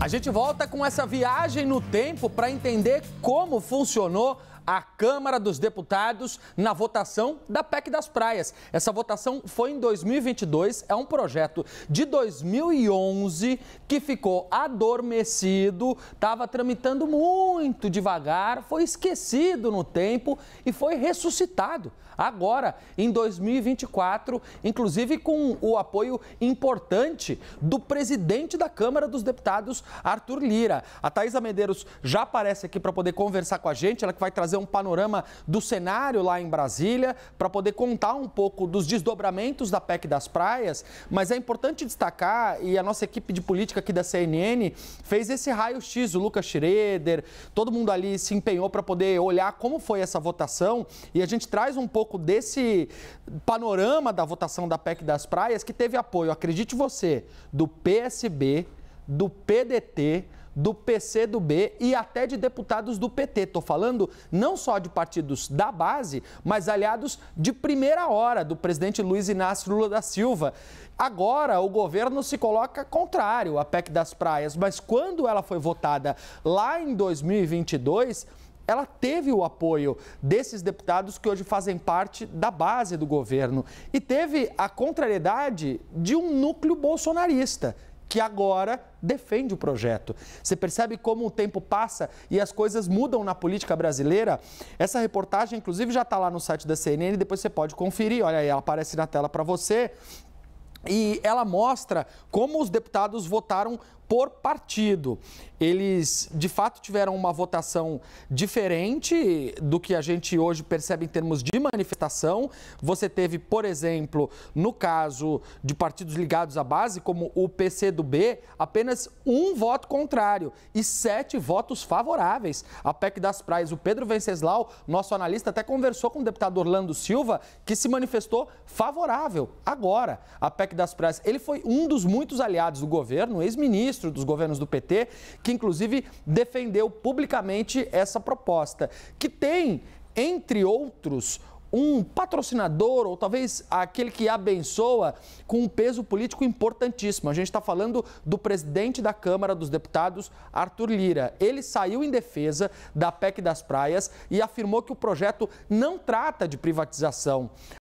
A gente volta com essa viagem no tempo para entender como funcionou à Câmara dos Deputados na votação da PEC das Praias. Essa votação foi em 2022, é um projeto de 2011 que ficou adormecido, estava tramitando muito devagar, foi esquecido no tempo e foi ressuscitado agora em 2024, inclusive com o apoio importante do presidente da Câmara dos Deputados, Arthur Lira. A Thaisa Medeiros já aparece aqui para poder conversar com a gente, ela que vai trazer um panorama do cenário lá em Brasília, para poder contar um pouco dos desdobramentos da PEC das praias, mas é importante destacar, e a nossa equipe de política aqui da CNN fez esse raio-x, o Lucas Schroeder, todo mundo ali se empenhou para poder olhar como foi essa votação, e a gente traz um pouco desse panorama da votação da PEC das praias, que teve apoio, acredite você, do PSB, do PDT, do PC do B e até de deputados do PT. Estou falando não só de partidos da base, mas aliados de primeira hora do presidente Luiz Inácio Lula da Silva. Agora o governo se coloca contrário à PEC das praias, mas quando ela foi votada lá em 2022 ela teve o apoio desses deputados que hoje fazem parte da base do governo e teve a contrariedade de um núcleo bolsonarista que agora defende o projeto. Você percebe como o tempo passa e as coisas mudam na política brasileira? Essa reportagem, inclusive, já está lá no site da CNN, depois você pode conferir. Olha aí, ela aparece na tela para você e ela mostra como os deputados votaram por partido. Eles, de fato, tiveram uma votação diferente do que a gente hoje percebe em termos de manifestação. Você teve, por exemplo, no caso de partidos ligados à base, como o PCdoB, apenas um voto contrário e sete votos favoráveis. A PEC das praias, o Pedro Venceslau, nosso analista, até conversou com o deputado Orlando Silva, que se manifestou favorável agora. A PEC das praias. Ele foi um dos muitos aliados do governo, ex-ministro dos governos do PT, que inclusive defendeu publicamente essa proposta, que tem, entre outros, um patrocinador ou talvez aquele que abençoa com um peso político importantíssimo. A gente está falando do presidente da Câmara dos Deputados, Arthur Lira. Ele saiu em defesa da PEC das praias e afirmou que o projeto não trata de privatização.